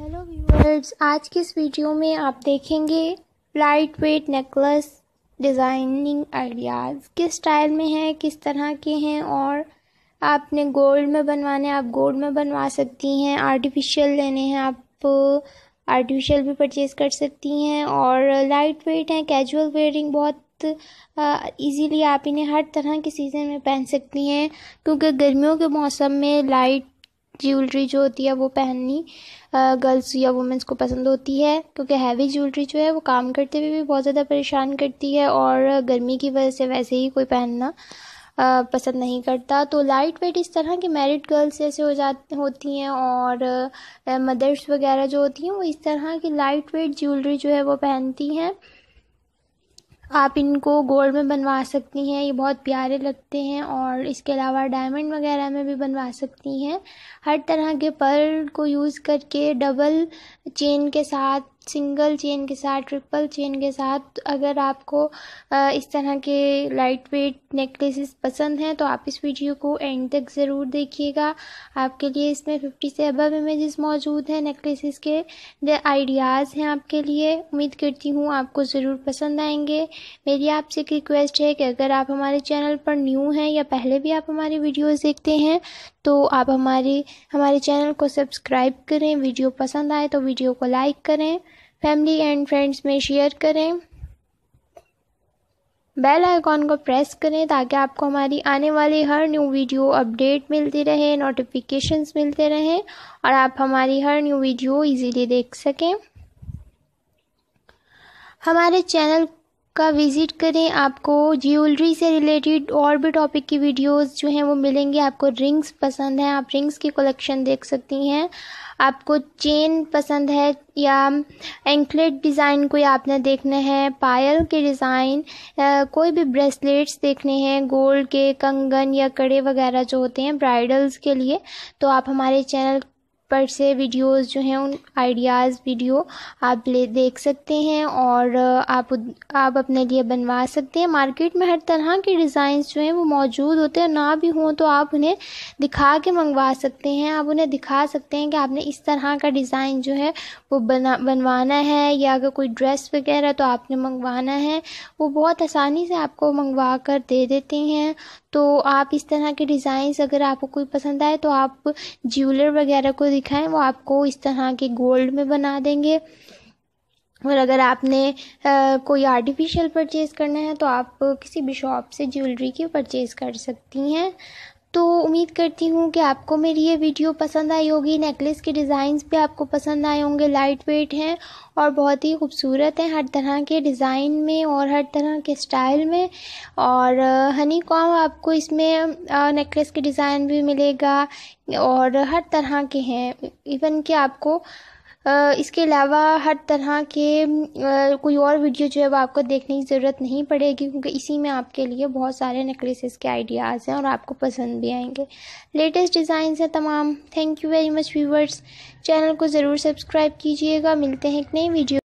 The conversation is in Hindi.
हेलो व्यूअर्स आज के इस वीडियो में आप देखेंगे light weight necklace designing ideas किस स्टाइल में है किस तरह के हैं और आपने गोल्ड में बनवाने आप गोल्ड में बनवा सकती हैं आर्टिफिशियल लेने हैं आप आर्टिफिशियल भी परचेज़ कर सकती हैं और लाइट वेट हैं कैजुअल वेयरिंग बहुत इजीली आप इन्हें हर तरह के सीज़न में पहन सकती हैं क्योंकि गर्मियों के मौसम में लाइट ज्वेलरी जो होती है वो पहननी गर्ल्स या वुमेंस को पसंद होती है क्योंकि हैवी ज्वेलरी जो है वो काम करते हुए भी बहुत ज़्यादा परेशान करती है और गर्मी की वजह से वैसे ही कोई पहनना पसंद नहीं करता तो लाइट वेट इस तरह की मैरिड गर्ल्स जैसे हो जाती होती हैं और मदर्स वगैरह जो होती हैं वो इस तरह की लाइट वेट ज्वेलरी जो है वो पहनती हैं आप इनको गोल्ड में बनवा सकती हैं ये बहुत प्यारे लगते हैं और इसके अलावा डायमंड वगैरह में भी बनवा सकती हैं हर तरह के पर्ल को यूज़ करके डबल चेन के साथ सिंगल चेन के साथ ट्रिपल चेन के साथ अगर आपको इस तरह के लाइट वेट नेकलेसेस पसंद हैं तो आप इस वीडियो को एंड तक ज़रूर देखिएगा आपके लिए इसमें फिफ्टी से अबव इमेजेस मौजूद हैं नेकलेसेस के आइडियाज़ हैं आपके लिए उम्मीद करती हूँ आपको ज़रूर पसंद आएंगे मेरी आपसे एक रिक्वेस्ट है कि अगर आप हमारे चैनल पर न्यू हैं या पहले भी आप हमारी वीडियोज़ देखते हैं तो आप हमारे हमारे चैनल को सब्सक्राइब करें वीडियो पसंद आए तो वीडियो को लाइक करें फैमिली एंड फ्रेंड्स में शेयर करें बेल आइकॉन को प्रेस करें ताकि आपको हमारी आने वाली हर न्यू वीडियो अपडेट मिलती रहे नोटिफिकेशंस मिलते रहें और आप हमारी हर न्यू वीडियो इजीली देख सकें हमारे चैनल का विज़िट करें आपको ज्वेलरी से रिलेटेड और भी टॉपिक की वीडियोस जो हैं वो मिलेंगे आपको रिंग्स पसंद हैं आप रिंग्स की कलेक्शन देख सकती हैं आपको चेन पसंद है या एंकलेट डिज़ाइन कोई आपने देखना है पायल के डिज़ाइन कोई भी ब्रेसलेट्स देखने हैं गोल्ड के कंगन या कड़े वगैरह जो होते हैं ब्राइडल्स के लिए तो आप हमारे चैनल पर से वीडियोस जो हैं उन आइडियाज़ वीडियो आप ले देख सकते हैं और आप आप अपने लिए बनवा सकते हैं मार्केट में हर तरह के डिज़ाइंस जो हैं वो मौजूद होते हैं ना भी हों तो आप उन्हें दिखा के मंगवा सकते हैं आप उन्हें दिखा सकते हैं कि आपने इस तरह का डिज़ाइन जो है वो बना बनवाना है या अगर कोई ड्रेस वगैरह तो आपने मंगवाना है वो बहुत आसानी से आपको मंगवा कर दे देते हैं तो आप इस तरह के डिज़ाइंस अगर आपको कोई पसंद आए तो आप ज्वेलर वगैरह को दिखाएं वो आपको इस तरह के गोल्ड में बना देंगे और अगर आपने आ, कोई आर्टिफिशियल परचेज़ करना है तो आप किसी भी शॉप से ज्वेलरी की परचेज़ कर सकती हैं तो उम्मीद करती हूँ कि आपको मेरी ये वीडियो पसंद आई होगी नेकलेस के डिज़ाइंस भी आपको पसंद आए होंगे लाइट वेट हैं और बहुत ही खूबसूरत हैं हर तरह के डिज़ाइन में और हर तरह के स्टाइल में और हनी कॉम आपको इसमें नेकलेस के डिज़ाइन भी मिलेगा और हर तरह के हैं इवन कि आपको इसके अलावा हर तरह के कोई और वीडियो जो है वो आपको देखने की ज़रूरत नहीं पड़ेगी क्योंकि इसी में आपके लिए बहुत सारे नेकलेसेस के आइडियाज़ हैं और आपको पसंद भी आएंगे लेटेस्ट डिज़ाइन हैं तमाम thank you very much viewers channel को ज़रूर सब्सक्राइब कीजिएगा मिलते हैं एक नई वीडियो